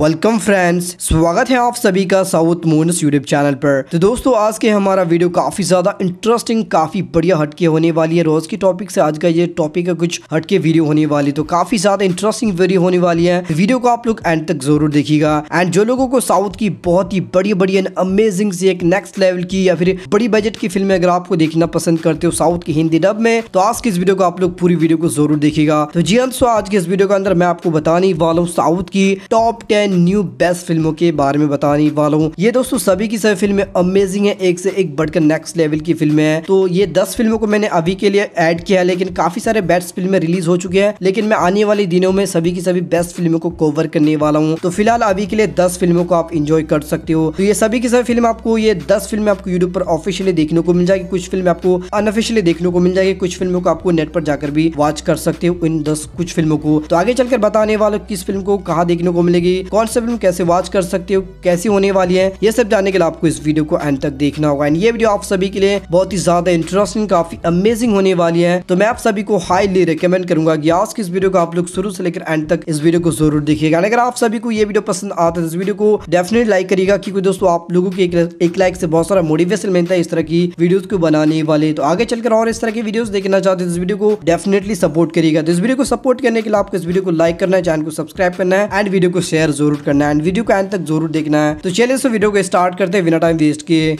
welcome friends स्वागत है आप सभी का साउथ मोनस यूट्यूब चैनल पर तो दोस्तों आज के हमारा वीडियो काफी ज्यादा इंटरेस्टिंग काफी बढ़िया हटके होने वाली है रोज की टॉपिक से आज का ये टॉपिक का कुछ हटके वीडियो होने वाली तो काफी ज्यादा इंटरेस्टिंग वीडियो होने वाली है वीडियो को आप लोग एंड तक जरूर देखिएगा एंड जो लोगों को साउथ की बहुत ही बड़ी बड़ी एंड अमेजिंग सी एक नेक्स्ट लेवल की या फिर बड़ी बजट की फिल्म अगर आपको देखना पसंद करते हो साउथ की हिंदी डब में तो आज की इस वीडियो को आप लोग पूरी वीडियो को जरूर देखेगा तो जी हाँ आज के इस वीडियो के अंदर मैं आपको बताने वाला हूँ साउथ की टॉप टेन मैं न्यू बेस्ट फिल्मों के बारे में बताने वाला हूँ ये दोस्तों सभी की सभी फिल्में अमेजिंग है एक से एक बढ़कर नेक्स्ट लेवल की फिल्म है तो ये दस फिल्मों को मैंने अभी के लिए एड किया है लेकिन काफी सारे बेस्ट फिल्में रिलीज हो चुके हैं लेकिन मैं आने वाले दिनों में सभी की सभी बेस्ट फिल्मों को कवर करने वाला हूँ तो फिलहाल अभी के लिए दस फिल्मों को आप इंजॉय कर सकते हो तो ये सभी की सभी फिल्म आपको ये दस फिल्म आपको यूट्यूब पर ऑफिशियली देखने को मिल जाएगी कुछ फिल्म आपको अनऑफिशियली देखने को मिल जाएगी कुछ फिल्मों को आपको नेट पर जाकर भी वॉच कर सकते हो इन दस कुछ फिल्मों को तो आगे चलकर बताने वालों किस फिल्म को कहा देखने को मिलेगी कौन से फिल्म कैसे वॉच कर सकते हो कैसी होने वाली है ये सब जानने के लिए आपको इस वीडियो को एंड तक देखना होगा एंड ये वीडियो आप सभी के लिए बहुत ही ज्यादा इंटरेस्टिंग काफी अमेजिंग होने वाली है तो मैं आप सभी को हाईली रिकमेंड करूंगा कि आज की इस वीडियो को आप लोग शुरू से लेकर एंड तक इस वीडियो को जरूर देखिएगा अगर आप सभी को ये वीडियो पसंद आता है तो इस वीडियो को डेफिनेट लाइक करिएगा क्योंकि दोस्तों आप लोगों के एक लाइक से बहुत सारा मोटिवेशन मिलता है इस तरह की वीडियो को बनाने वाले तो आगे चलकर और इस तरह की वीडियो देखना चाहते हैं तो इस वीडियो को डेफिनेटली सपोर्ट करिएगा तो इस वीडियो को सपोर्ट करने के लिए आपको इस वीडियो को लाइक करना है चैनल को सब्सक्राइब करना है एंड वीडियो को शेयर जरूर जरूर करना है एंड वीडियो को एंड तक जरूर देखना है तो चलिए इस वीडियो को स्टार्ट करते हैं बिना टाइम वेस्ट किए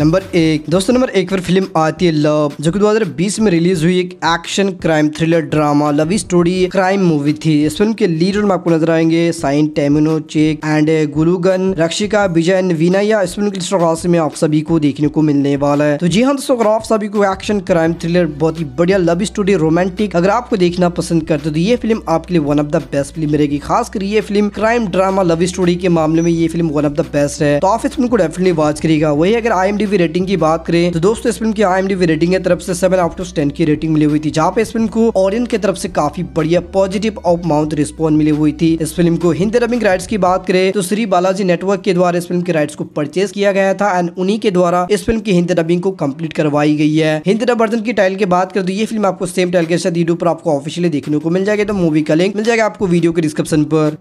नंबर एक दोस्तों नंबर एक पर फिल्म आती है लव जो कि 2020 में रिलीज हुई एक action crime thriller drama love story crime movie थी इस फिल्म के लीड रोल में आपको नजर आएंगे साइन टेमिनो चेक एंड गुरुगन रक्षिका विजय विनाया इस फिल्म की में आप सभी को देखने को मिलने वाला है तो जी हाँ दोस्तों आप सभी को एक्शन क्राइम थ्रिलर बहुत ही बढ़िया लव स्टोरी रोमांटिक अगर आपको देखना पसंद करते तो ये फिल्म आपके लिए one of the best film रहेगी खासकर ये फिल्म क्राइम ड्रामा लव स्टोरी के मामले में ये फिल्म वन ऑफ द बेस्ट है तो आप इस फिल्म को डेफिनेटली वॉच करिएगा वही अगर आई आईएमडीबी रेटिंग की बात करें तो दोस्तों इस फिल्म की आईएमडीबी रेटिंग की तरफ से सेवन आउट ऑफ टेन की रेटिंग मिली हुई थी जहाँ पे इस फिल्म को ऑडियंस की तरफ से काफी बढ़िया पॉजिटिव ऑफ माउथ रिस्पॉन्स मिली हुई थी इस फिल्म को हिंदी रबिंग राइट्स की बात करें तो श्री बालाजी नेटवर्क के द्वारा इस फिल्म के राइट्स को परचेज किया गया था एंड उन्हीं के द्वारा इस फिल्म की हिंदी डबिंग को कम्प्लीट करवाई गई है हिंदी डब की टाइल की बात करें तो ये फिल्म आपको सेम टाइल के साथ यूट्यूब पर आपको ऑफिशियली देखने को मिल जाएगा तो मूवी का लिंक मिल जाएगा आपको वीडियो के डिस्क्रिप्शन पर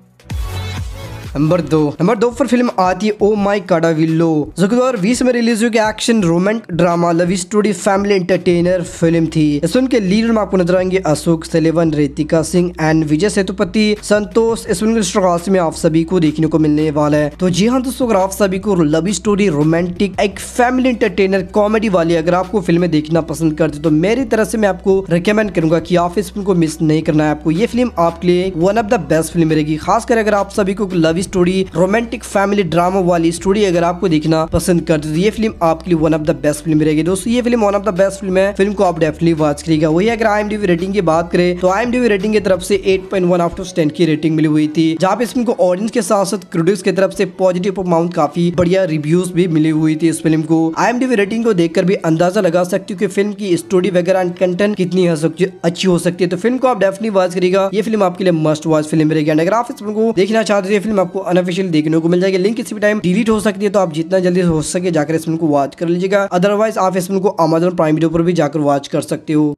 नंबर दो नंबर दो पर फिल्म आती है ओ माई काडा विल्लो जो की दो हजार बीस में रिलीज हुई action romantic drama love story family entertainer फिल्म थी इस फिल्म के लीड में आपको नजर आएंगे अशोक सेलेवन रितिका सिंह एंड विजय सेतुपति संतोष इस फिल्म के में आप सभी को देखने को मिलने वाला है तो जी हाँ दोस्तों अगर आप सभी को लव स्टोरी रोमांटिक एक फैमिली एंटरटेनर कॉमेडी वाली अगर आपको फिल्में देखना पसंद करते तो मेरी तरफ से मैं आपको रिकमेंड करूंगा कि आप इस फिल्म को मिस नहीं करना है आपको ये फिल्म आपके लिए one of the best film रहेगी खासकर अगर आप सभी को लव लवी स्टोरी रोमांटिक फैमिली ड्रामा वाली स्टोरी अगर आपको देखना पसंद करते तो ये फिल्म आपके लिए one of the best film रहेगी दोस्तों ये फिल्म one of the best film है फिल्म को आप डेफिनेटली वॉच करिएगा वही अगर आई एम रेटिंग की बात करें तो आई एम रेटिंग की तरफ से eight point one out of ten की रेटिंग मिली हुई थी जहाँ पे इस फिल्म को ऑडियंस के साथ साथ क्रिटिक्स की तरफ से पॉजिटिव अमाउंट काफी बढ़िया रिव्यूज भी मिली हुई थी इस फिल्म को आई रेटिंग को देखकर भी अंदाजा लगा सकती हूँ की फिल्म की स्टोरी वगैरह एंड कंटेंट कितनी अच्छी हो सकती है तो फिल्म को आप डेफिनेटली वॉच करिएगा ये फिल्म आपके लिए मस्ट वॉच फिल्म रहेगी अगर आप इस फिल्म को देखना चाहते हो फिल्म तो आपको अनऑफिशियल देखने को मिल जाएगी लिंक किसी भी टाइम डिलीट हो सकती है तो आप जितना जल्दी हो सके जाकर इसमें को वॉच कर लीजिएगा अदरवाइज आप इस फिल्म को अमेजन प्राइम वीडियो पर भी जाकर वॉच कर सकते हो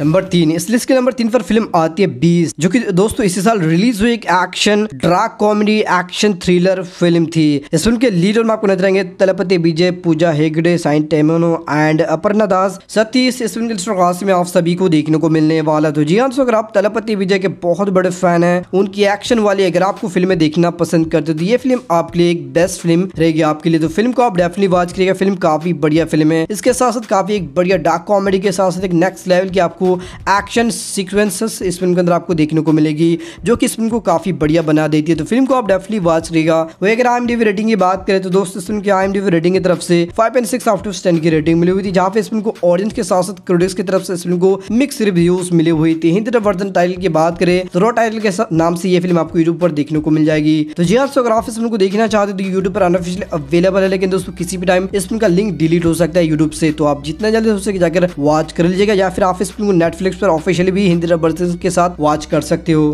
नंबर तीन इस लिस्ट के नंबर तीन पर फिल्म आती है बीस जो कि दोस्तों इसी साल रिलीज हुई एक action drug comedy action thriller film थी इस फिल्म के लीड रोल में आपको नजर आएंगे तलपति विजय पूजा हेगड़े साइन टेमोनो एंड अपर्णा दास सतीश इस फिल्म के में आप सभी को देखने को मिलने वाला तो जी हाँ अगर आप तलपति विजय के बहुत बड़े फैन है उनकी एक्शन वाली अगर आपको फिल्में देखना पसंद करते तो ये फिल्म आपके लिए एक बेस्ट फिल्म रहेगी आपके लिए तो फिल्म को आप डेफिनेटली वॉच करिएगा फिल्म काफी बढ़िया फिल्म है इसके साथ साथ काफी एक बढ़िया डार्क कॉमेडी के साथ साथ एक नेक्स्ट लेवल की आपको एक्शन सीक्वेंसेस इस फिल्म के अंदर आपको देखने को मिलेगी जो कि इस फिल्म को काफ़ी बढ़िया बना देती है तो फिल्म को आप डेफिनेटली वॉच करेगा वही अगर आई एम रेटिंग की बात करें तो दोस्तों इस फिल्म की आई रेटिंग की तरफ से five point six out ten की रेटिंग मिली हुई थी जहाँ पे इस फिल्म को ऑडियंस के साथ साथ क्रोडिक्स की तरफ से इस फिल्म को मिक्स रिव्यूज मिले हुई थी हिंदी वर्धन टाइटल की बात करें तो रॉ टाइटल के नाम से ये फिल्म आपको यूट्यूब पर देखने को मिल जाएगी तो जी हाँ अगर आप इस फिल्म को देखना चाहते तो यूट्यूब पर अनऑफिशियल अवेलेबल है लेकिन दोस्तों किसी भी टाइम इस फिल्म का लिंक डिलीट हो सकता है यूट्यूब से तो आप जितना जल्दी हो सके जाकर वॉच कर लीजिएगा या फिर आप इस फिल्म को नेटफ्लिक्स पर ऑफिशियली भी हिंदी डब के साथ वॉच कर सकते हो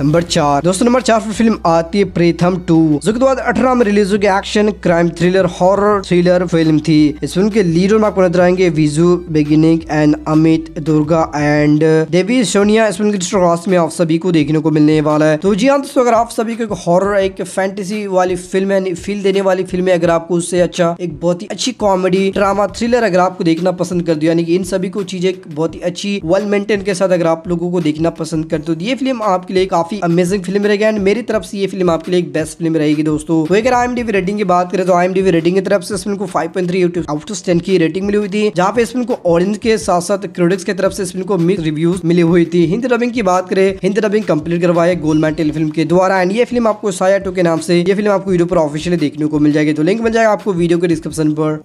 नंबर चार दोस्तों नंबर चार पर फिल्म आती है प्रीथम टू जो कि दो हजार अठारह में रिलीज होगी action crime thriller horror thriller film थी इस फिल्म के लीडर में आपको नजर आएंगे विजु बेगिनिंग एंड अमित दुर्गा एंड देवी सोनिया इस फिल्म की में आप सभी को देखने को मिलने वाला है तो जी हाँ दोस्तों अगर आप सभी को हॉरर एक फैंटेसी वाली फिल्म है फील देने वाली फिल्म है अगर आपको उससे अच्छा एक बहुत ही अच्छी कॉमेडी ड्रामा थ्रिलर अगर आपको देखना पसंद कर दो यानी कि इन सभी को चीजें बहुत ही अच्छी वेल मेंटेन के साथ अगर आप लोगों को देखना पसंद कर दो तो ये फिल्म आपके लिए काफी काफी अमेजिंग फिल्म रहेगा एंड मेरी तरफ से ये फिल्म आपके लिए एक बेस्ट फिल्म रहेगी दोस्तों तो अगर आई रेटिंग की बात करें तो आई रेटिंग की तरफ से इस फिल्म को five point three out of ten की रेटिंग मिली हुई थी जहाँ पे इस फिल्म को ऑरेंज के साथ साथ क्रिटिक्स की तरफ से इस फिल्म को मिक्स रिव्यूज मिली हुई थी हिंदी डबिंग की बात करें हिंदी डबिंग कंप्लीट करवाया गोलमैन फिल्म के द्वारा एंड ये फिल्म आपको साया टू के नाम से ये फिल्म आपको यूट्यूब पर ऑफिशियली देखने को मिल जाएगी तो लिंक मिल जाएगा आपको वीडियो के डिस्क्रिप्शन पर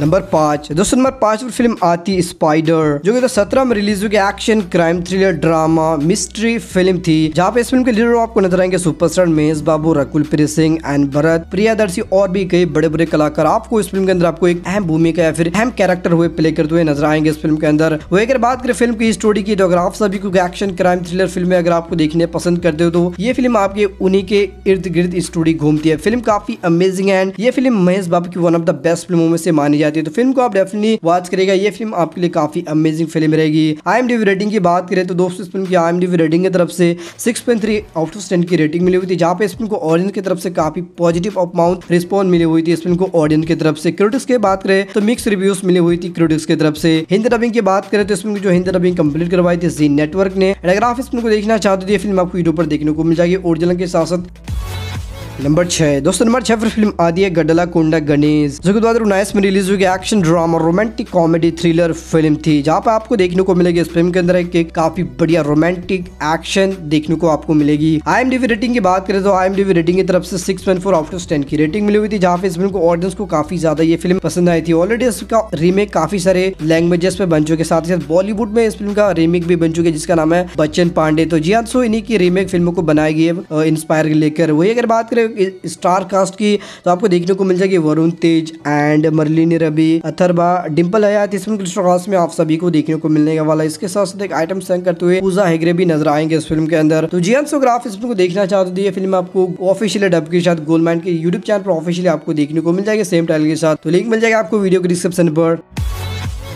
नंबर पांच दोस्तों नंबर पांच पर फिल्म आती स्पाइडर जो कि तो सत्रह में रिलीज हुई action crime thriller drama mystery film थी जहाँ पे इस फिल्म के लीडर आपको नजर आएंगे सुपरस्टार महेश बाबू रकुल प्रीत सिंह एंड भरत प्रियादर्शी और भी कई बड़े बड़े कलाकार आपको इस फिल्म के अंदर आपको एक अहम भूमिका या फिर अहम कैरेक्टर हुए प्ले करते हुए नजर आएंगे इस फिल्म के अंदर वही अगर बात करें फिल्म की स्टोरी की तो अगर आप सभी को एक्शन क्राइम थ्रिलर फिल्म अगर आपको देखने पसंद करते हो तो ये फिल्म आपके उन्हीं के इर्द गिर्द स्टोरी घूमती है फिल्म काफी अमेजिंग है एंड ये फिल्म महेश बाबू की वन ऑफ द बेस्ट फिल्मों में से मानी जाए आती है तो फिल्म को आप डेफिनेटली वॉच करेगा ये फिल्म आपके लिए काफी अमेजिंग फिल्म रहेगी आई रेटिंग की बात करें तो दोस्तों इस फिल्म की आई रेटिंग की तरफ से सिक्स आउट ऑफ टेन की रेटिंग मिली हुई थी जहाँ पे इस फिल्म को ऑडियंस की तरफ से काफी पॉजिटिव अमाउंट रिस्पॉन्स मिली हुई थी इस फिल्म को ऑडियंस की तरफ से क्रिटिक्स की बात करें तो मिक्स रिव्यूज मिली हुई थी क्रिटिक्स की तरफ से हिंदी डबिंग की बात करें तो इस फिल्म की जो हिंदी डबिंग कंप्लीट करवाई थी जी नेटवर्क ने अगर आप इस फिल्म को देखना चाहते हो तो ये फिल्म आपको यूट्यूब पर देखने को मिल जाएगी ओरिजिनल के साथ साथ नंबर छह दोस्तों नंबर छह पर फिल्म आदि है गडला कुंडा गणेश जो कि दो हजार उन्नीस में रिलीज हुई action drama romantic comedy thriller film थी जहाँ पे आपको देखने को मिलेगी इस फिल्म के अंदर एक काफी बढ़िया रोमांटिक एक्शन देखने को आपको मिलेगी आई एम डीवी रेटिंग की बात करें तो आई एम डीवी रेटिंग की तरफ से six point four out of ten की रेटिंग मिली हुई थी जहाँ पे इस फिल्म को ऑडियंस को काफी ज्यादा ये फिल्म पसंद आई थी ऑलरेडी इसका रीमेक काफी सारे लैंग्वेजेस पे बन चुके साथ ही साथ बॉलीवुड में इस फिल्म का रीमेक भी बन चुके जिसका नाम है बच्चन पांडे तो जी हाँ सो इन्हीं की रीमेक फिल्मों को बनाई गई है इंस्पायर लेकर वही अगर बात करें स्टार कास्ट की तो आपको देखने को मिल जाएगी वरुण तेज एंड मरलिन रवि अथरबा डिम्पल हयात इसमें कृष्ण स्टार कास्ट में आप सभी को देखने को मिलने वाला इसके साथ साथ एक आइटम सैंग करते हुए पूजा हेगरे भी नजर आएंगे इस फिल्म के अंदर तो जी हाँ, अगर आप इस फिल्म को देखना चाहते तो ये फिल्म आपको ऑफिशियली डब के साथ गोलमैन के यूट्यूब चैनल पर ऑफिशियली आपको देखने को मिल जाएगी सेम टाइल के साथ तो लिंक मिल जाएगा आपको वीडियो के डिस्क्रिप्शन पर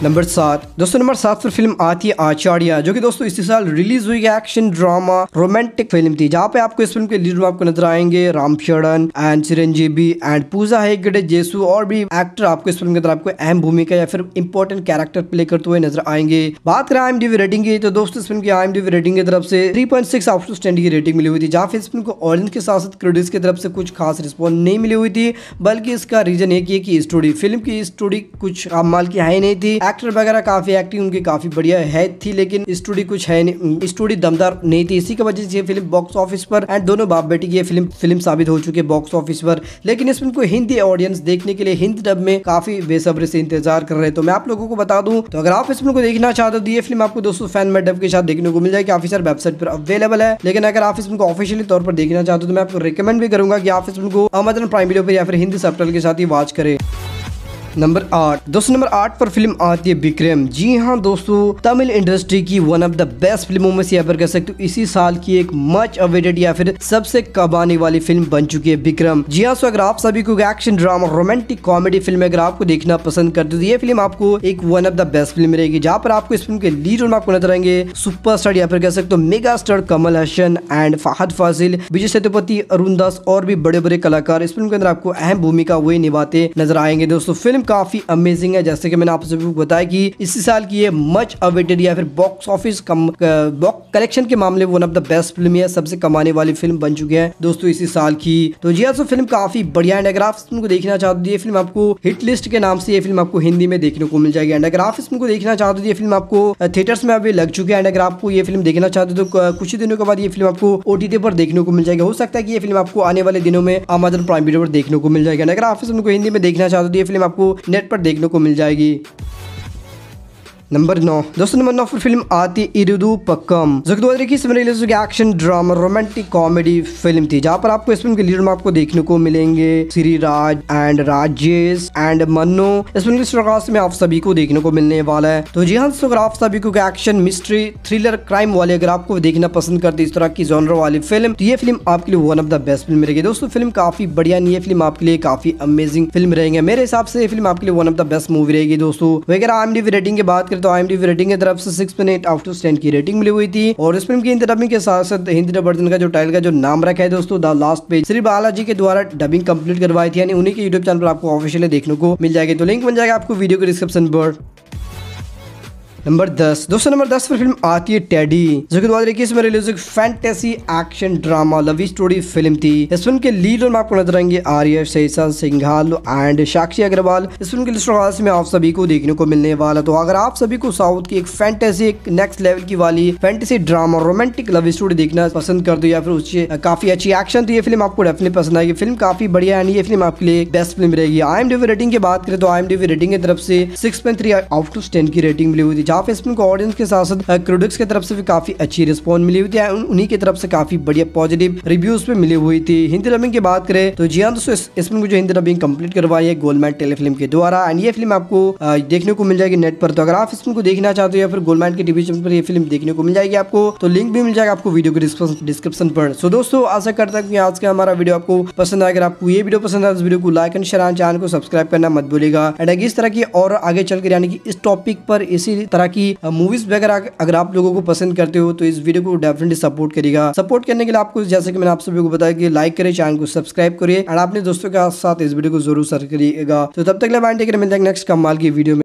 नंबर सात दोस्तों नंबर सात पर फिल्म आती है आचार्य जो कि दोस्तों इसी साल रिलीज हुई एक्शन ड्रामा रोमांटिक फिल्म थी जहाँ पे आपको इस फिल्म के लीडर आपको नजर आएंगे राम शरण एंड चिरंजीवी एंड पूजा हेगड़े जेसु और भी एक्टर आपको इस फिल्म के अंदर आपको अहम भूमिका या फिर इंपॉर्टेंट कैरेक्टर प्ले करते हुए नजर आएंगे बात करें आई रेटिंग की तो दोस्तों इस फिल्म की आई रेटिंग की तरफ से थ्री पॉइंट सिक्स आउट की रेटिंग मिली हुई थी जहाँ फिर इस फिल्म को ऑरेंज के साथ साथ क्रेडिट की तरफ से कुछ खास रिस्पॉन्स नहीं मिली हुई थी बल्कि इसका रीजन एक ही है स्टोरी फिल्म की स्टोरी कुछ माल की है नहीं थी एक्टर वगैरह काफ़ी एक्टिंग उनकी काफ़ी बढ़िया है थी लेकिन स्टोरी कुछ है नहीं स्टोरी दमदार नहीं थी इसी की वजह से फिल्म बॉक्स ऑफिस पर एंड दोनों बाप बेटी की फिल्म फिल्म साबित हो चुकी है बॉक्स ऑफिस पर लेकिन इस फिल्म को हिंदी ऑडियंस देखने के लिए हिंदी डब में काफ़ी बेसब्री से इंतजार कर रहे हैं तो मैं आप लोगों को बता दूं तो अगर आप इस फिल्म को देखना चाहते हो तो ये फिल्म आपको दोस्तों फैन मेड डब के साथ देखने को मिल जाएगी काफ़ी सारे वेबसाइट पर अवेलेबल है लेकिन अगर आप इस फिल्म को ऑफिशियली तौर पर देखना चाहते हो तो मैं आपको रिकमेंड भी करूंगा कि आप इस फिल्म को अमेजन प्राइम वीडियो पर या फिर हिंदी सब के साथ ही वॉच करें नंबर आठ दोस्तों नंबर आठ पर फिल्म आती है विक्रम जी हाँ दोस्तों तमिल इंडस्ट्री की वन ऑफ द बेस्ट फिल्मों में से यहाँ पर कह सकते हो इसी साल की एक मच अवेटेड या फिर सबसे कबाने वाली फिल्म बन चुकी है विक्रम जी हाँ सो अगर आप सभी को action drama romantic comedy film अगर आपको देखना पसंद करते हो तो ये फिल्म आपको एक one of the best film रहेगी जहाँ पर आपको इस फिल्म के लीड रोल आपको नजर आएंगे सुपर स्टार या फिर कह सकते हो mega star Kamal Haasan and Fahadh Faasil Vijay Sethupathi Arun Das और भी बड़े बड़े कलाकार इस फिल्म के अंदर आपको अहम भूमिका वही निभाते नजर आएंगे दोस्तों फिल्म फिल्म काफ़ी अमेजिंग है जैसे कि मैंने आप सभी को बताया कि इसी साल की ये मच अवेटेड या फिर बॉक्स ऑफिस बॉक्स कलेक्शन के मामले one of the best film है सबसे कमाने वाली फिल्म बन चुकी है दोस्तों इसी साल की तो जी हाँ फिल्म काफ़ी बढ़िया एंड अगर आप फिल्म को देखना चाहते हो ये फिल्म आपको हिट लिस्ट के नाम से ये फिल्म आपको हिंदी में देखने को मिल जाएगी एंड अगर आप फिल्म को देखना चाहते हो ये फिल्म आपको थिएटर्स में अभी लग चुके हैं एंड अगर आपको ये फिल्म देखना चाहते हो तो कुछ ही दिनों के बाद ये फिल्म आपको ओटीटी पर देखने को मिल जाएगी हो सकता है कि ये फिल्म आपको आने वाले दिनों में अमेजन प्राइम वीडियो पर देखने को मिल जाएगा अगर आप फिल्म को हिंदी में देखना चाहते हो तो ये फिल्म आपको नेट पर देखने को मिल जाएगी नंबर नौ दोस्तों नंबर नौ पर फिल्म आती इरुदू पक्कम हजार इक्कीस में रिलीज हुई action drama romantic comedy film थी जहाँ पर आपको इस फिल्म के लीडर में आपको देखने को मिलेंगे श्री राज एंड राजेश एंड मन्नो इस फिल्म के में आप सभी को देखने को मिलने वाला है तो जी हाँ अगर आप सभी को एक्शन मिस्ट्री थ्रिलर क्राइम वाले अगर आपको देखना पसंद करते इस तरह की जॉनर वाली फिल्म तो ये फिल्म आपके लिए one of the best film रहेगी दोस्तों फिल्म काफी बढ़िया नहीं है फिल्म आपके लिए काफी अमेजिंग फिल्म रहेंगे मेरे हिसाब से फिल्म आपके लिए one of the best movie रहेगी दोस्तों वगैरह आई रेटिंग की बात तो आई रेटिंग की तरफ से six point out of ten की रेटिंग मिली हुई थी और इस फिल्म की इन डबिंग के साथ साथ हिंदी वर्जन का जो टाइल का जो नाम रखा है दोस्तों the last page Shri Balaji के द्वारा डबिंग कम्प्लीट करवाई थी यानी उन्हीं के यूट्यूब चैनल पर आपको ऑफिशियली देखने को मिल जाएगी तो लिंक बन जाएगा आपको वीडियो के डिस्क्रिप्शन पर नंबर दस दोस्तों नंबर दस पर फिल्म आती है टेडी जो कि दो हजार इक्कीस में रिलीज हुई fantasy action drama love story film थी इस फिल्म के लीड रोल में आपको नजर आएंगे आर्य सैसा सिंघाल एंड साक्षी अग्रवाल इस फिल्म के लिस्ट में आप सभी को देखने को मिलने वाला तो अगर आप सभी को साउथ की एक फैंटेसी एक नेक्स्ट लेवल की वाली fantasy drama romantic love story देखना पसंद कर दो या फिर उससे काफी अच्छी एक्शन तो ये फिल्म आपको डेफिनेट पसंद आएगी फिल्म काफी बढ़िया एंड ये फिल्म आपके लिए बेस्ट फिल्म रहेगी आई एम रेटिंग की बात करें तो आई एम रेटिंग की तरफ से six point three out of ten की रेटिंग मिली हुई थी जहाँ पे इस फिल्म को ऑडियंस के साथ साथ क्रिटिक्स की तरफ से भी काफी अच्छी रिस्पॉन्स मिली हुई थी उन्हीं की तरफ से काफी बढ़िया पॉजिटिव रिव्यूज पे मिली हुई थी हिंदी डबिंग की बात करें तो जी हाँ दोस्तों इसमें फिल्म जो हिंदी डबिंग कम्प्लीट करवाई है गोलमैन टेलीफिल्म के द्वारा एंड ये फिल्म आपको देखने को मिल जाएगी नेट पर तो अगर आप इस फिल्म को देखना चाहते हो या फिर गोलमैन के टीवी चैनल पर यह फिल्म देखने को मिल जाएगी आपको तो लिंक भी मिल जाएगा आपको वीडियो के डिस्क्रिप्शन पर सो दोस्तों आशा करता हूँ कि आज का हमारा वीडियो आपको पसंद आए अगर आपको ये वीडियो पसंद आए तो वीडियो को लाइक एंड शेयर चैनल को सब्सक्राइब करना मत भूलेगा एंड इस तरह की और आगे चल कर यानी कि इस टॉपिक पर इसी तरह तरह की मूवीज वगैरह अगर आप लोगों को पसंद करते हो तो इस वीडियो को डेफिनेटली सपोर्ट करेगा सपोर्ट करने के लिए आपको जैसे कि मैंने आप सभी को बताया कि लाइक करें चैनल को सब्सक्राइब करिए और अपने दोस्तों के साथ इस वीडियो को जरूर सर करिएगा तो तब तक लाइन मिलते हैं नेक्स्ट कमाल की वीडियो में